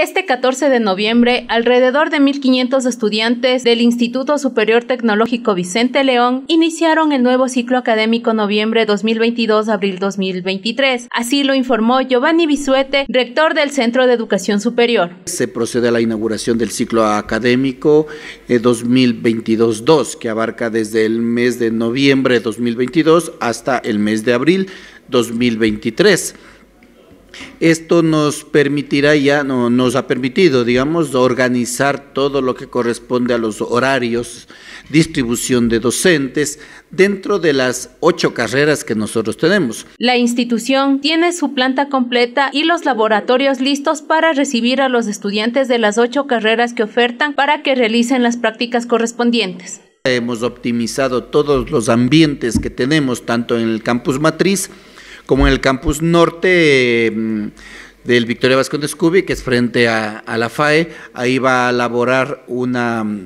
Este 14 de noviembre, alrededor de 1.500 estudiantes del Instituto Superior Tecnológico Vicente León iniciaron el nuevo ciclo académico noviembre 2022-abril 2023. Así lo informó Giovanni Bisuete, rector del Centro de Educación Superior. Se procede a la inauguración del ciclo académico 2022-2, eh, que abarca desde el mes de noviembre 2022 hasta el mes de abril 2023 esto nos permitirá ya, nos ha permitido, digamos, organizar todo lo que corresponde a los horarios, distribución de docentes dentro de las ocho carreras que nosotros tenemos. La institución tiene su planta completa y los laboratorios listos para recibir a los estudiantes de las ocho carreras que ofertan para que realicen las prácticas correspondientes. Hemos optimizado todos los ambientes que tenemos, tanto en el campus matriz, como en el campus norte mm, del Victoria de Scubi, que es frente a, la FAE, ahí va a elaborar mm,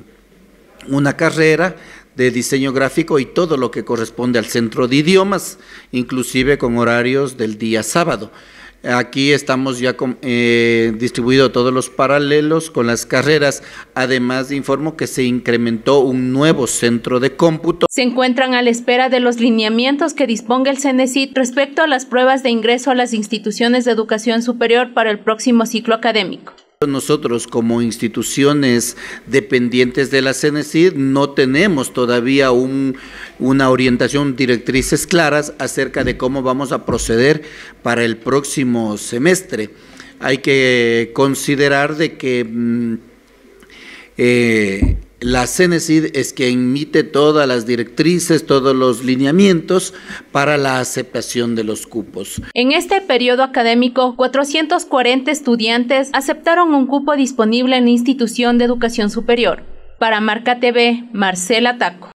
una carrera de diseño gráfico y todo lo que corresponde al centro de idiomas, inclusive con horarios del día sábado. Aquí estamos ya con, eh, distribuido todos los paralelos con las carreras. Además, informo que se incrementó un nuevo centro de cómputo. Se encuentran a la espera de los lineamientos que disponga el CENESIT respecto a las pruebas de ingreso a las instituciones de educación superior para el próximo ciclo académico. Nosotros como instituciones dependientes de la CENESID no tenemos todavía una orientación, directrices claras acerca de cómo vamos a proceder para el próximo semestre. Hay que considerar de que mm, eh, la CENESID es que emite todas las directrices, todos los lineamientos para la aceptación de los cupos. En este periodo académico, 440 estudiantes aceptaron un cupo disponible en la institución de educación superior. Para Marca TV, Marcela Taco.